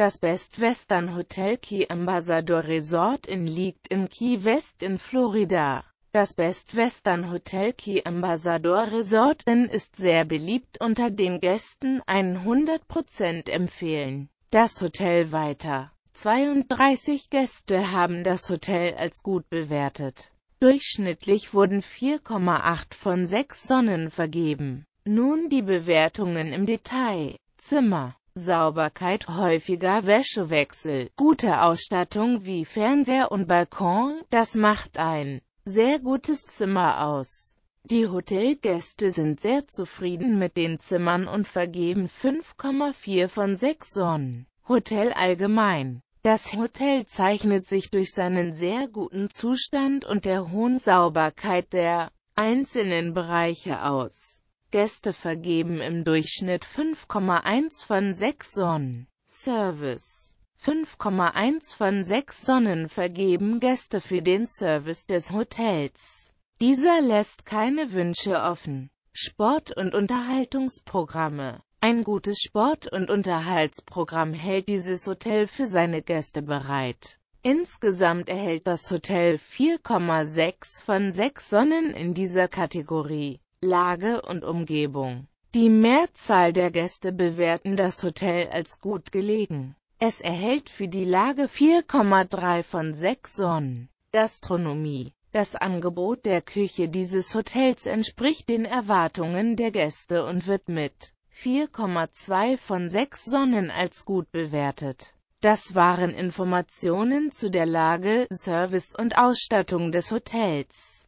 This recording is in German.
Das Best Western Hotel Key Ambassador Resort Inn liegt in Key West in Florida. Das Best Western Hotel Key Ambassador Resort Inn ist sehr beliebt unter den Gästen, 100% empfehlen. Das Hotel weiter. 32 Gäste haben das Hotel als gut bewertet. Durchschnittlich wurden 4,8 von 6 Sonnen vergeben. Nun die Bewertungen im Detail. Zimmer Sauberkeit, häufiger Wäschewechsel, gute Ausstattung wie Fernseher und Balkon, das macht ein sehr gutes Zimmer aus. Die Hotelgäste sind sehr zufrieden mit den Zimmern und vergeben 5,4 von 6 Sonnen. Hotel allgemein. Das Hotel zeichnet sich durch seinen sehr guten Zustand und der hohen Sauberkeit der einzelnen Bereiche aus. Gäste vergeben im Durchschnitt 5,1 von 6 Sonnen. Service 5,1 von 6 Sonnen vergeben Gäste für den Service des Hotels. Dieser lässt keine Wünsche offen. Sport- und Unterhaltungsprogramme Ein gutes Sport- und Unterhaltsprogramm hält dieses Hotel für seine Gäste bereit. Insgesamt erhält das Hotel 4,6 von 6 Sonnen in dieser Kategorie. Lage und Umgebung. Die Mehrzahl der Gäste bewerten das Hotel als gut gelegen. Es erhält für die Lage 4,3 von 6 Sonnen. Gastronomie Das Angebot der Küche dieses Hotels entspricht den Erwartungen der Gäste und wird mit 4,2 von 6 Sonnen als gut bewertet. Das waren Informationen zu der Lage, Service und Ausstattung des Hotels.